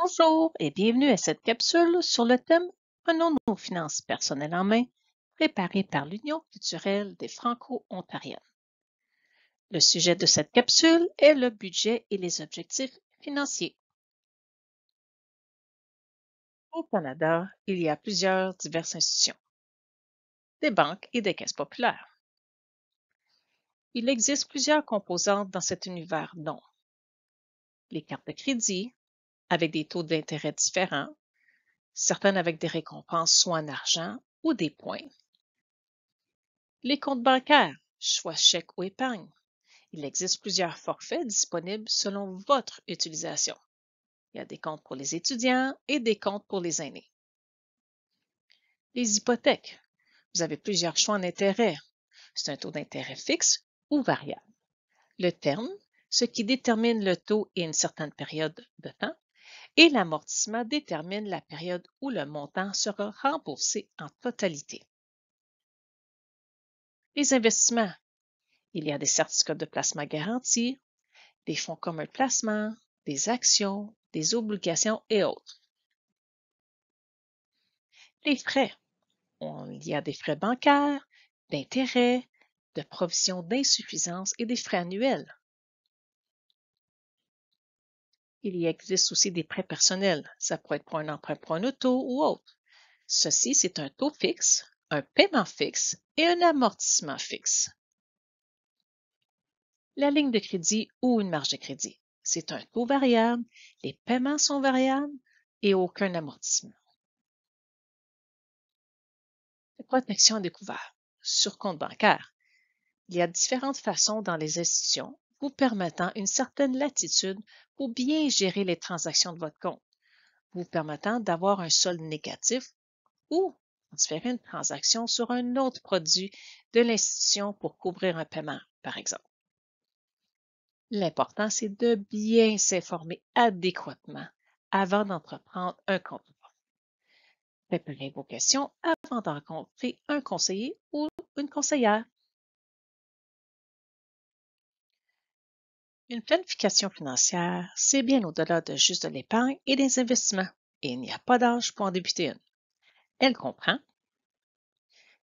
Bonjour et bienvenue à cette capsule sur le thème Prenons nos finances personnelles en main, préparée par l'Union culturelle des Franco-Ontariennes. Le sujet de cette capsule est le budget et les objectifs financiers. Au Canada, il y a plusieurs diverses institutions, des banques et des caisses populaires. Il existe plusieurs composantes dans cet univers dont Les cartes de crédit, avec des taux d'intérêt différents, certaines avec des récompenses soit en argent ou des points. Les comptes bancaires, choix chèque ou épargne. Il existe plusieurs forfaits disponibles selon votre utilisation. Il y a des comptes pour les étudiants et des comptes pour les aînés. Les hypothèques. Vous avez plusieurs choix en intérêt. C'est un taux d'intérêt fixe ou variable. Le terme, ce qui détermine le taux et une certaine période de temps et l'amortissement détermine la période où le montant sera remboursé en totalité. Les investissements. Il y a des certificats de placement garantis, des fonds communs de placement, des actions, des obligations et autres. Les frais. il y a des frais bancaires, d'intérêts, de provisions d'insuffisance et des frais annuels. Il y existe aussi des prêts personnels. Ça pourrait être pour un emprunt pour un auto ou autre. Ceci, c'est un taux fixe, un paiement fixe et un amortissement fixe. La ligne de crédit ou une marge de crédit, c'est un taux variable, les paiements sont variables et aucun amortissement. La protection à découvert sur compte bancaire. Il y a différentes façons dans les institutions vous permettant une certaine latitude pour bien gérer les transactions de votre compte, vous permettant d'avoir un solde négatif ou faire une transaction sur un autre produit de l'institution pour couvrir un paiement, par exemple. L'important, c'est de bien s'informer adéquatement avant d'entreprendre un compte. Préparez vos questions avant de rencontrer un conseiller ou une conseillère. Une planification financière, c'est bien au-delà de juste de l'épargne et des investissements, et il n'y a pas d'âge pour en débuter une. Elle comprend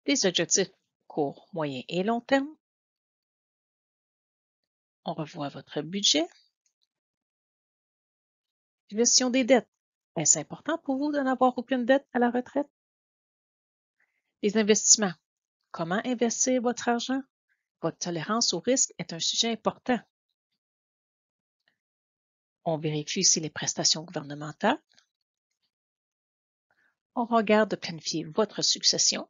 des objectifs court, moyen et long terme. On revoit votre budget. Gestion des dettes. Est-ce important pour vous de n'avoir aucune dette à la retraite? Les investissements. Comment investir votre argent? Votre tolérance au risque est un sujet important. On vérifie si les prestations gouvernementales. On regarde de planifier votre succession.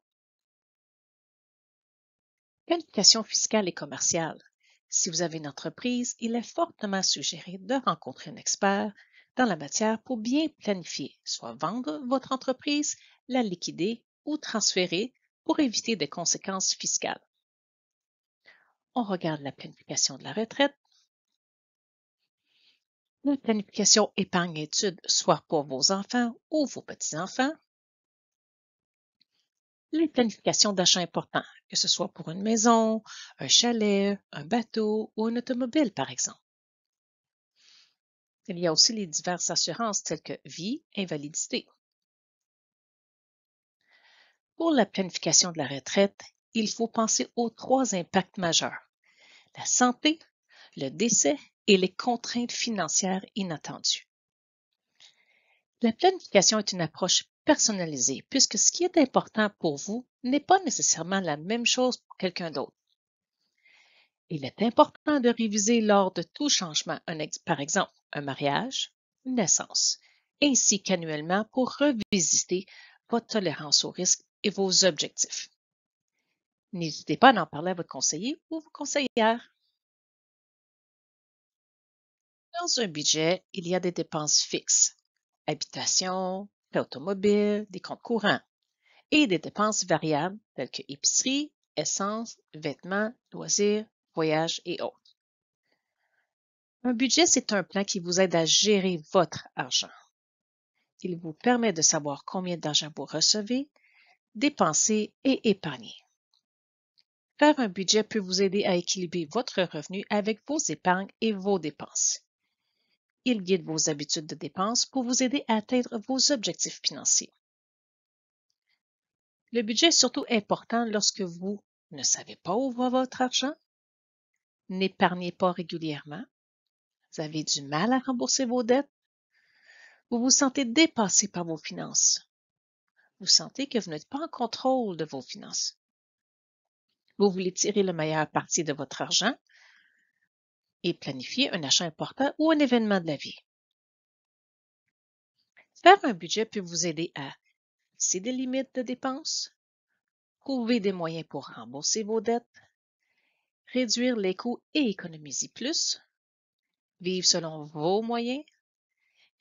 Planification fiscale et commerciale. Si vous avez une entreprise, il est fortement suggéré de rencontrer un expert dans la matière pour bien planifier, soit vendre votre entreprise, la liquider ou transférer pour éviter des conséquences fiscales. On regarde la planification de la retraite, planification épargne-études, soit pour vos enfants ou vos petits-enfants, les planifications d'achat importants, que ce soit pour une maison, un chalet, un bateau ou une automobile, par exemple. Il y a aussi les diverses assurances telles que vie, invalidité. Pour la planification de la retraite, il faut penser aux trois impacts majeurs, la santé, le décès et les contraintes financières inattendues. La planification est une approche personnalisée puisque ce qui est important pour vous n'est pas nécessairement la même chose pour quelqu'un d'autre. Il est important de réviser lors de tout changement, par exemple un mariage, une naissance, ainsi qu'annuellement pour revisiter votre tolérance au risque et vos objectifs. N'hésitez pas à en parler à votre conseiller ou vos conseillères. Dans un budget, il y a des dépenses fixes, habitation, l'automobile, des comptes courants, et des dépenses variables telles que épicerie, essence, vêtements, loisirs, voyages et autres. Un budget, c'est un plan qui vous aide à gérer votre argent. Il vous permet de savoir combien d'argent vous recevez, dépenser et épargner. Faire un budget peut vous aider à équilibrer votre revenu avec vos épargnes et vos dépenses. Il guide vos habitudes de dépenses pour vous aider à atteindre vos objectifs financiers. Le budget est surtout important lorsque vous ne savez pas où va votre argent, n'épargnez pas régulièrement, vous avez du mal à rembourser vos dettes, vous vous sentez dépassé par vos finances, vous sentez que vous n'êtes pas en contrôle de vos finances. Vous voulez tirer le meilleur parti de votre argent et planifier un achat important ou un événement de la vie. Faire un budget peut vous aider à fixer des limites de dépenses, trouver des moyens pour rembourser vos dettes, réduire les coûts et économiser plus, vivre selon vos moyens,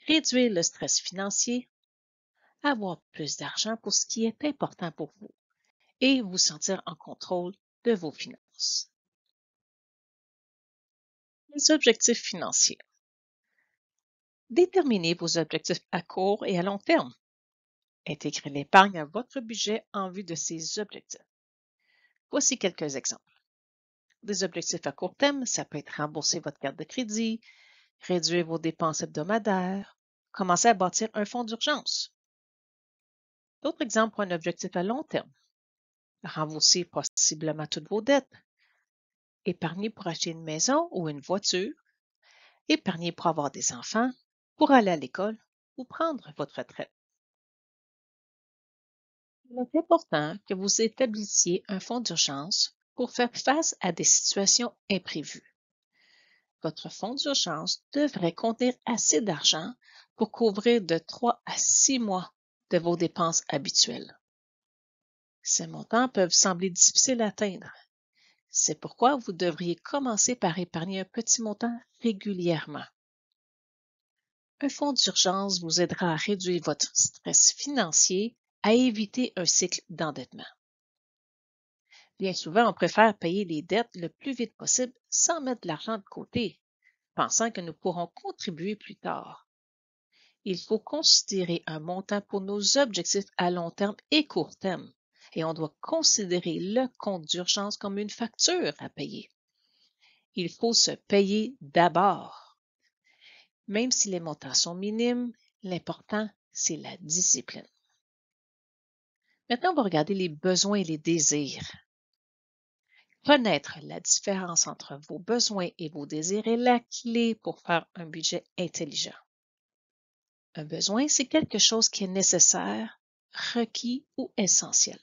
réduire le stress financier, avoir plus d'argent pour ce qui est important pour vous et vous sentir en contrôle de vos finances. Les objectifs financiers. Déterminez vos objectifs à court et à long terme. Intégrez l'épargne à votre budget en vue de ces objectifs. Voici quelques exemples. Des objectifs à court terme, ça peut être rembourser votre carte de crédit, réduire vos dépenses hebdomadaires, commencer à bâtir un fonds d'urgence. D'autres exemples pour un objectif à long terme. Rembourser possiblement toutes vos dettes, épargner pour acheter une maison ou une voiture, épargner pour avoir des enfants, pour aller à l'école ou prendre votre retraite. Il est important que vous établissiez un fonds d'urgence pour faire face à des situations imprévues. Votre fonds d'urgence devrait contenir assez d'argent pour couvrir de 3 à 6 mois de vos dépenses habituelles. Ces montants peuvent sembler difficiles à atteindre, c'est pourquoi vous devriez commencer par épargner un petit montant régulièrement. Un fonds d'urgence vous aidera à réduire votre stress financier, à éviter un cycle d'endettement. Bien souvent, on préfère payer les dettes le plus vite possible sans mettre l'argent de côté, pensant que nous pourrons contribuer plus tard. Il faut considérer un montant pour nos objectifs à long terme et court terme et on doit considérer le compte d'urgence comme une facture à payer. Il faut se payer d'abord. Même si les montants sont minimes, l'important, c'est la discipline. Maintenant, on va regarder les besoins et les désirs. Connaître la différence entre vos besoins et vos désirs est la clé pour faire un budget intelligent. Un besoin, c'est quelque chose qui est nécessaire, requis ou essentiel.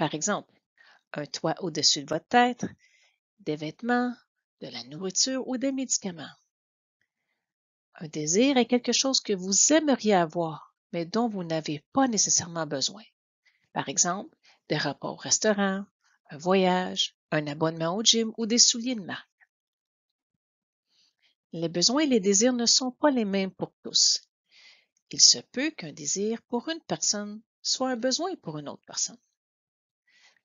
Par exemple, un toit au-dessus de votre tête, des vêtements, de la nourriture ou des médicaments. Un désir est quelque chose que vous aimeriez avoir, mais dont vous n'avez pas nécessairement besoin. Par exemple, des rapports au restaurant, un voyage, un abonnement au gym ou des souliers de marque. Les besoins et les désirs ne sont pas les mêmes pour tous. Il se peut qu'un désir pour une personne soit un besoin pour une autre personne.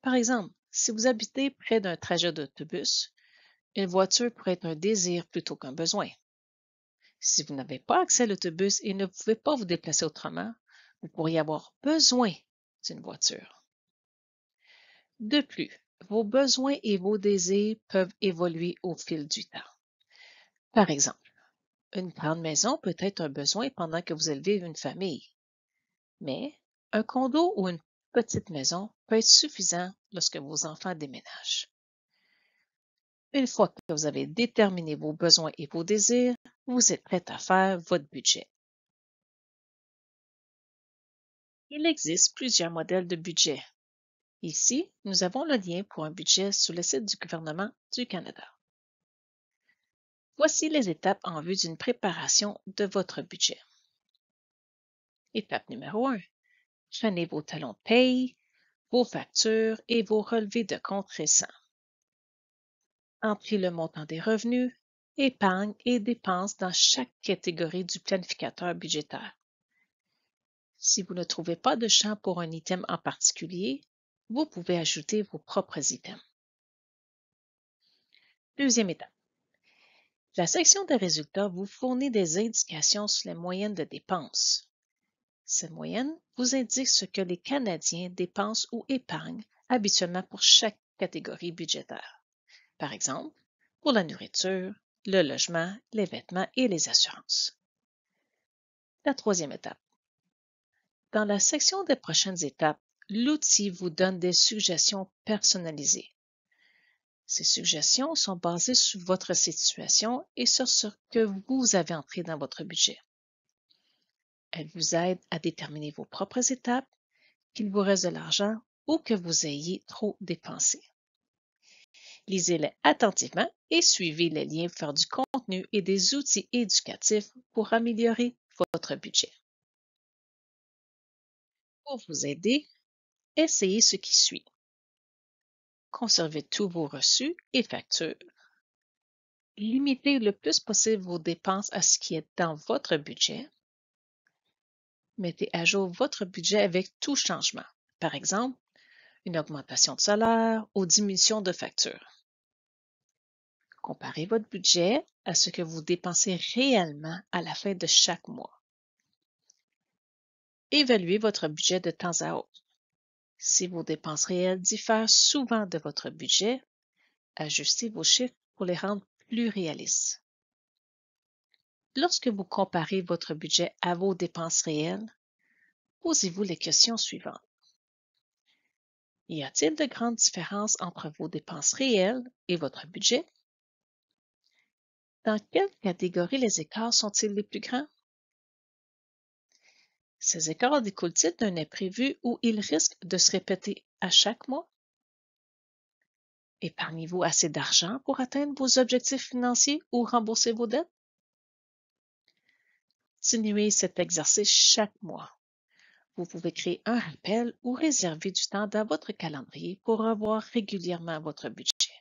Par exemple, si vous habitez près d'un trajet d'autobus, une voiture pourrait être un désir plutôt qu'un besoin. Si vous n'avez pas accès à l'autobus et ne pouvez pas vous déplacer autrement, vous pourriez avoir besoin d'une voiture. De plus, vos besoins et vos désirs peuvent évoluer au fil du temps. Par exemple, une grande maison peut être un besoin pendant que vous élevez une famille, mais un condo ou une petite maison peut être suffisant lorsque vos enfants déménagent. Une fois que vous avez déterminé vos besoins et vos désirs, vous êtes prêt à faire votre budget. Il existe plusieurs modèles de budget. Ici, nous avons le lien pour un budget sur le site du gouvernement du Canada. Voici les étapes en vue d'une préparation de votre budget. Étape numéro 1. Prenez vos talons de paye, vos factures et vos relevés de comptes récents. Entrez le montant des revenus, épargne et dépenses dans chaque catégorie du planificateur budgétaire. Si vous ne trouvez pas de champ pour un item en particulier, vous pouvez ajouter vos propres items. Deuxième étape. La section des résultats vous fournit des indications sur les moyennes de dépenses, cette moyenne vous indique ce que les Canadiens dépensent ou épargnent habituellement pour chaque catégorie budgétaire. Par exemple, pour la nourriture, le logement, les vêtements et les assurances. La troisième étape. Dans la section des prochaines étapes, l'outil vous donne des suggestions personnalisées. Ces suggestions sont basées sur votre situation et sur ce que vous avez entré dans votre budget. Elle vous aide à déterminer vos propres étapes, qu'il vous reste de l'argent ou que vous ayez trop dépensé. Lisez-les attentivement et suivez les liens vers du contenu et des outils éducatifs pour améliorer votre budget. Pour vous aider, essayez ce qui suit. Conservez tous vos reçus et factures. Limitez le plus possible vos dépenses à ce qui est dans votre budget mettez à jour votre budget avec tout changement, par exemple une augmentation de salaire ou diminution de facture. Comparez votre budget à ce que vous dépensez réellement à la fin de chaque mois. Évaluez votre budget de temps à autre. Si vos dépenses réelles diffèrent souvent de votre budget, ajustez vos chiffres pour les rendre plus réalistes. Lorsque vous comparez votre budget à vos dépenses réelles, posez-vous les questions suivantes. Y a-t-il de grandes différences entre vos dépenses réelles et votre budget? Dans quelle catégorie les écarts sont-ils les plus grands? Ces écarts découlent-ils d'un imprévu ou ils risquent de se répéter à chaque mois? Épargnez-vous assez d'argent pour atteindre vos objectifs financiers ou rembourser vos dettes? Continuez cet exercice chaque mois. Vous pouvez créer un rappel ou réserver du temps dans votre calendrier pour revoir régulièrement votre budget.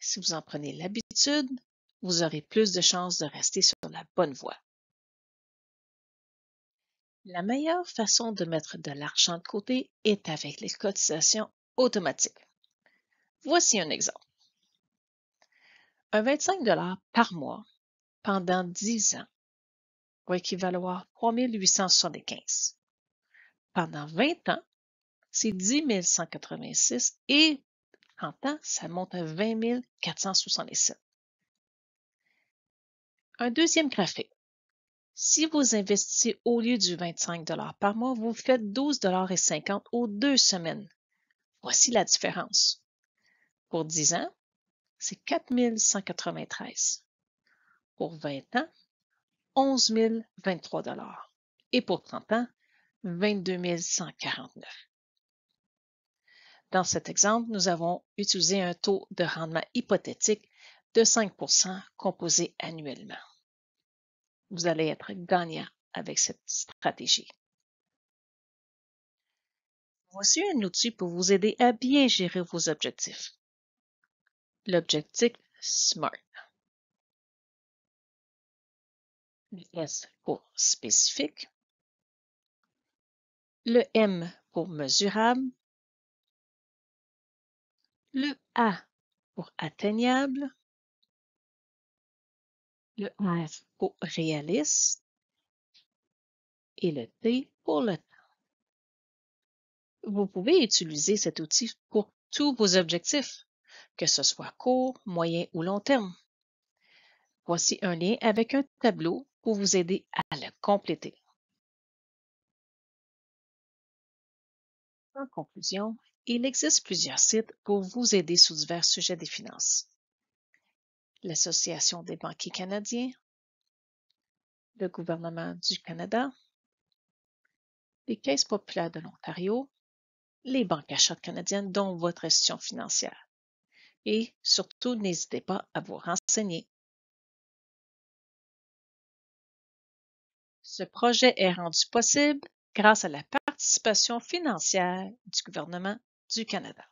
Si vous en prenez l'habitude, vous aurez plus de chances de rester sur la bonne voie. La meilleure façon de mettre de l'argent de côté est avec les cotisations automatiques. Voici un exemple. Un 25 par mois pendant 10 ans va équivaloir 3 875. Pendant 20 ans, c'est 10 186 et en temps, ça monte à 20 467. Un deuxième graphique. Si vous investissez au lieu du 25 par mois, vous faites 50 aux deux semaines. Voici la différence. Pour 10 ans, c'est 4 193. Pour 20 ans, 11 023 et pour 30 ans, 22 149. Dans cet exemple, nous avons utilisé un taux de rendement hypothétique de 5 composé annuellement. Vous allez être gagnant avec cette stratégie. Voici un outil pour vous aider à bien gérer vos objectifs. L'objectif SMART. S pour spécifique, le M pour mesurable, le A pour atteignable, le R pour réaliste et le T pour le temps. Vous pouvez utiliser cet outil pour tous vos objectifs, que ce soit court, moyen ou long terme. Voici un lien avec un tableau pour vous aider à le compléter. En conclusion, il existe plusieurs sites pour vous aider sur divers sujets des finances. L'Association des banquiers canadiens, le gouvernement du Canada, les caisses populaires de l'Ontario, les banques à canadiennes, dont votre institution financière. Et surtout, n'hésitez pas à vous renseigner. Ce projet est rendu possible grâce à la participation financière du gouvernement du Canada.